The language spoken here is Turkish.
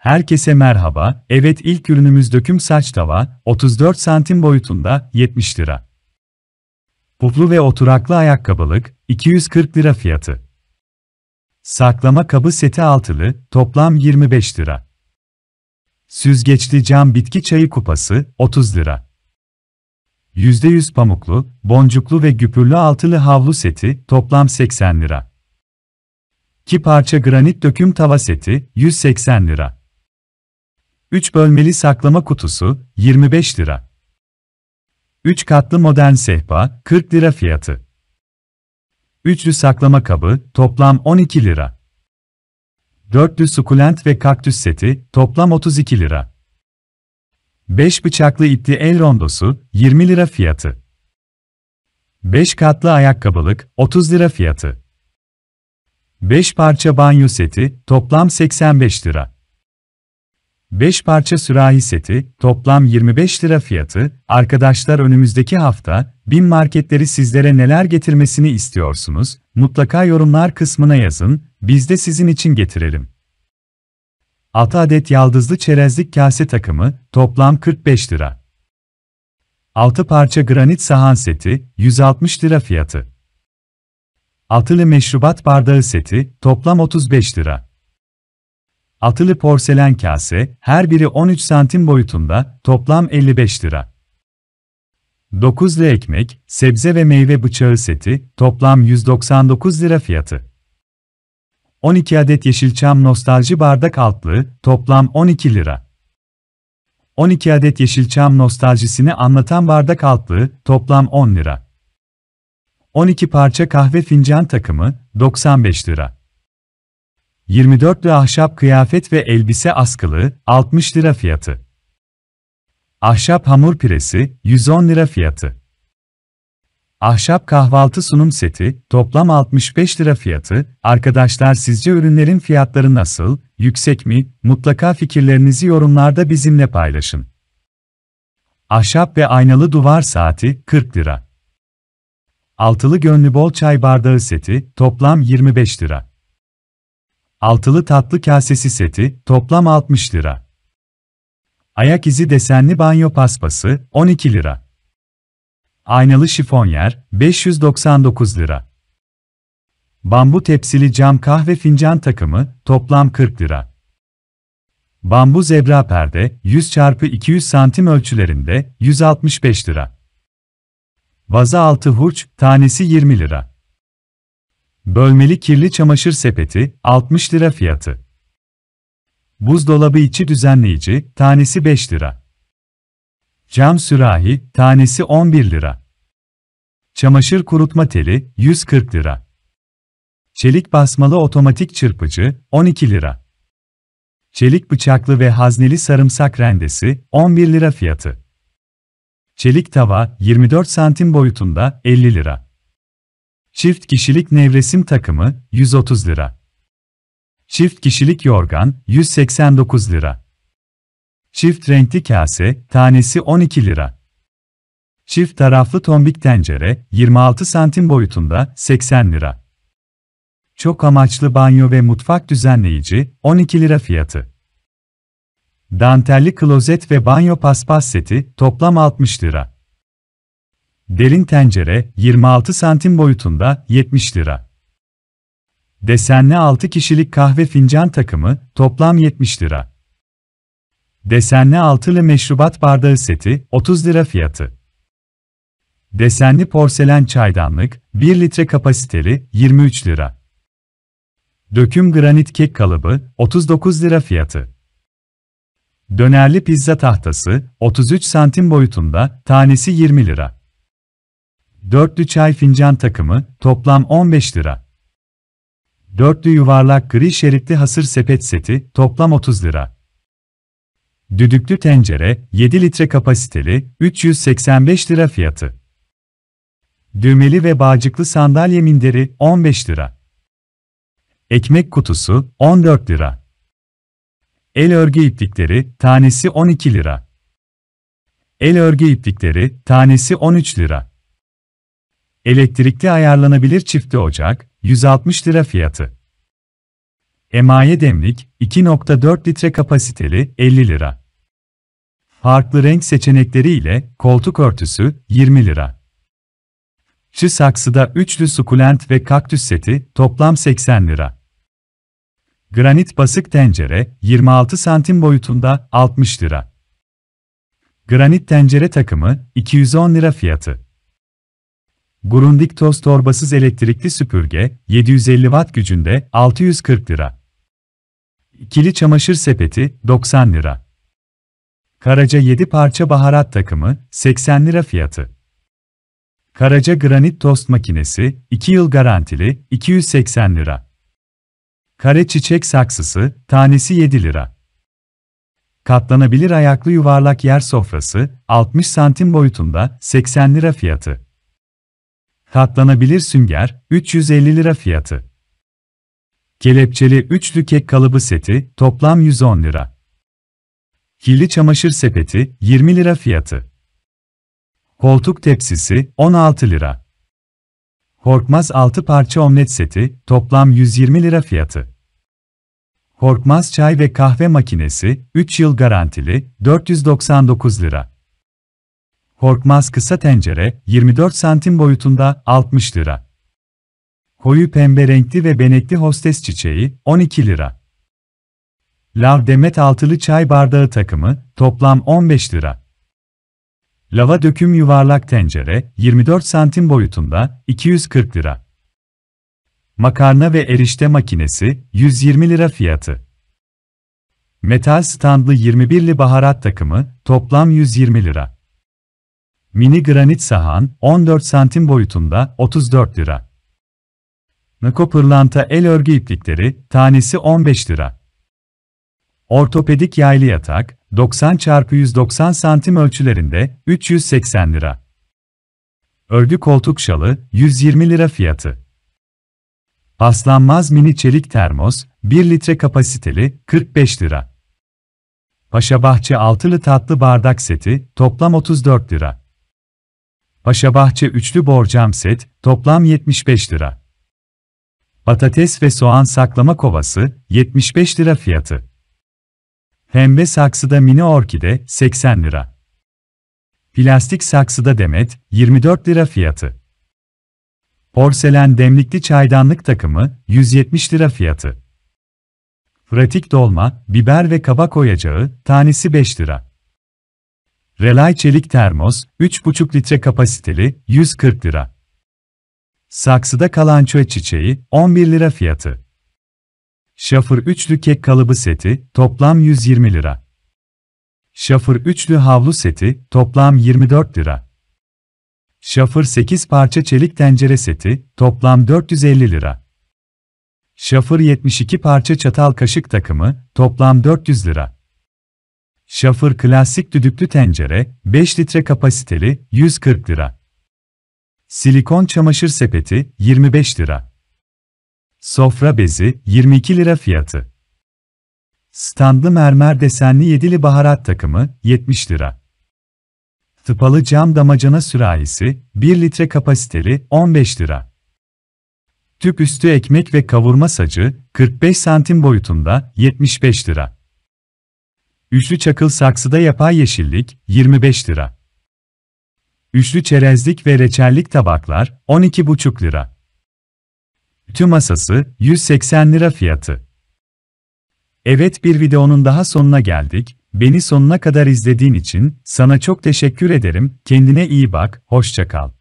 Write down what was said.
Herkese merhaba, evet ilk ürünümüz döküm saç tava, 34 santim boyutunda, 70 lira. Puplu ve oturaklı ayakkabılık, 240 lira fiyatı. Saklama kabı seti altılı, toplam 25 lira. Süzgeçli cam bitki çayı kupası, 30 lira. %100 pamuklu, boncuklu ve güpürlü altılı havlu seti, toplam 80 lira. 2 parça granit döküm tava seti, 180 lira. 3 bölmeli saklama kutusu 25 lira. 3 katlı modern sehpa 40 lira fiyatı. Üçlü saklama kabı toplam 12 lira. Dörtlü sukulent ve kaktüs seti toplam 32 lira. 5 bıçaklı ipli el rondosu 20 lira fiyatı. 5 katlı ayakkabılık 30 lira fiyatı. 5 parça banyo seti toplam 85 lira. 5 parça sürahi seti, toplam 25 lira fiyatı, arkadaşlar önümüzdeki hafta, bin marketleri sizlere neler getirmesini istiyorsunuz, mutlaka yorumlar kısmına yazın, biz de sizin için getirelim. 6 adet yaldızlı çerezlik kase takımı, toplam 45 lira. 6 parça granit sahan seti, 160 lira fiyatı. Altılı meşrubat bardağı seti, toplam 35 lira. Atılı porselen kase, her biri 13 santim boyutunda, toplam 55 lira. 9 lira ekmek, sebze ve meyve bıçağı seti, toplam 199 lira fiyatı. 12 adet Yeşilçam nostalji bardak altlığı, toplam 12 lira. 12 adet Yeşilçam nostaljisini anlatan bardak altlığı, toplam 10 lira. 12 parça kahve fincan takımı, 95 lira. 24 lira ahşap kıyafet ve elbise askılı, 60 lira fiyatı. Ahşap hamur piresi, 110 lira fiyatı. Ahşap kahvaltı sunum seti, toplam 65 lira fiyatı. Arkadaşlar sizce ürünlerin fiyatları nasıl, yüksek mi? Mutlaka fikirlerinizi yorumlarda bizimle paylaşın. Ahşap ve aynalı duvar saati, 40 lira. Altılı gönlü bol çay bardağı seti, toplam 25 lira. Altılı tatlı kasesi seti, toplam 60 lira. Ayak izi desenli banyo paspası, 12 lira. Aynalı şifonyer, 599 lira. Bambu tepsili cam kahve fincan takımı, toplam 40 lira. Bambu zebra perde, 100 x 200 santim ölçülerinde, 165 lira. Vaza altı hurç, tanesi 20 lira. Bölmeli kirli çamaşır sepeti, 60 lira fiyatı. Buzdolabı içi düzenleyici, tanesi 5 lira. Cam sürahi, tanesi 11 lira. Çamaşır kurutma teli, 140 lira. Çelik basmalı otomatik çırpıcı, 12 lira. Çelik bıçaklı ve hazneli sarımsak rendesi, 11 lira fiyatı. Çelik tava, 24 santim boyutunda, 50 lira. Çift kişilik nevresim takımı 130 lira. Çift kişilik yorgan 189 lira. Çift renkli kase tanesi 12 lira. Çift taraflı tombik tencere 26 santim boyutunda 80 lira. Çok amaçlı banyo ve mutfak düzenleyici 12 lira fiyatı. Dantelli klozet ve banyo paspas seti toplam 60 lira. Derin tencere 26 santim boyutunda 70 lira. Desenli 6 kişilik kahve fincan takımı toplam 70 lira. Desenli altılı meşrubat bardağı seti 30 lira fiyatı. Desenli porselen çaydanlık 1 litre kapasiteli 23 lira. Döküm granit kek kalıbı 39 lira fiyatı. Dönerli pizza tahtası 33 santim boyutunda tanesi 20 lira. Dörtlü çay fincan takımı, toplam 15 lira. Dörtlü yuvarlak gri şeritli hasır sepet seti, toplam 30 lira. Düdüklü tencere, 7 litre kapasiteli, 385 lira fiyatı. Düğmeli ve bağcıklı sandalye minderi, 15 lira. Ekmek kutusu, 14 lira. El örgü iplikleri, tanesi 12 lira. El örgü iplikleri, tanesi 13 lira. Elektrikli ayarlanabilir çifte ocak, 160 lira fiyatı. Emaye demlik, 2.4 litre kapasiteli, 50 lira. Farklı renk seçenekleri ile koltuk örtüsü, 20 lira. Şu saksıda üçlü sukulent ve kaktüs seti, toplam 80 lira. Granit basık tencere, 26 santim boyutunda, 60 lira. Granit tencere takımı, 210 lira fiyatı. Grundig toz torbasız elektrikli süpürge, 750 watt gücünde, 640 lira. Kili çamaşır sepeti, 90 lira. Karaca 7 parça baharat takımı, 80 lira fiyatı. Karaca granit tost makinesi, 2 yıl garantili, 280 lira. Kare çiçek saksısı, tanesi 7 lira. Katlanabilir ayaklı yuvarlak yer sofrası, 60 santim boyutunda, 80 lira fiyatı. Katlanabilir sünger, 350 lira fiyatı. Kelepçeli üçlü kek kalıbı seti, toplam 110 lira. Kirli çamaşır sepeti, 20 lira fiyatı. Koltuk tepsisi, 16 lira. Korkmaz 6 parça omlet seti, toplam 120 lira fiyatı. Korkmaz çay ve kahve makinesi, 3 yıl garantili, 499 lira. Korkmaz kısa tencere 24 santim boyutunda 60 lira. Koyu pembe renkli ve benekli hostes çiçeği 12 lira. Lav demet altılı çay bardağı takımı toplam 15 lira. Lava döküm yuvarlak tencere 24 santim boyutunda 240 lira. Makarna ve erişte makinesi 120 lira fiyatı. Metal standlı 21'li baharat takımı toplam 120 lira. Mini granit sahan 14 santim boyutunda 34 lira. Nako pırlanta el örgü iplikleri tanesi 15 lira. Ortopedik yaylı yatak 90 x 190 santim ölçülerinde 380 lira. Örgü koltuk şalı 120 lira fiyatı. Paslanmaz mini çelik termos 1 litre kapasiteli 45 lira. Paşa bahçe altılı tatlı bardak seti toplam 34 lira. Paşabahçe üçlü borcam set, toplam 75 lira. Patates ve soğan saklama kovası, 75 lira fiyatı. Pembe saksıda mini orkide, 80 lira. Plastik saksıda demet, 24 lira fiyatı. Porselen demlikli çaydanlık takımı, 170 lira fiyatı. Pratik dolma, biber ve kabak oyacağı, tanesi 5 lira. Relay çelik termos, 3,5 litre kapasiteli, 140 lira. Saksıda kalan çöğ çiçeği, 11 lira fiyatı. Şafır üçlü kek kalıbı seti, toplam 120 lira. Şafır üçlü havlu seti, toplam 24 lira. Şafır 8 parça çelik tencere seti, toplam 450 lira. Şafır 72 parça çatal kaşık takımı, toplam 400 lira. Şafır klasik düdüklü tencere, 5 litre kapasiteli, 140 lira. Silikon çamaşır sepeti, 25 lira. Sofra bezi, 22 lira fiyatı. Standlı mermer desenli yedili baharat takımı, 70 lira. Tıpalı cam damacana sürahisi, 1 litre kapasiteli, 15 lira. Tüp üstü ekmek ve kavurma sacı, 45 santim boyutunda, 75 lira. Üçlü çakıl saksıda yapay yeşillik 25 lira. Üçlü çerezlik ve reçellik tabaklar 12,5 lira. Tüm masası 180 lira fiyatı. Evet bir videonun daha sonuna geldik. Beni sonuna kadar izlediğin için sana çok teşekkür ederim. Kendine iyi bak, hoşça kal.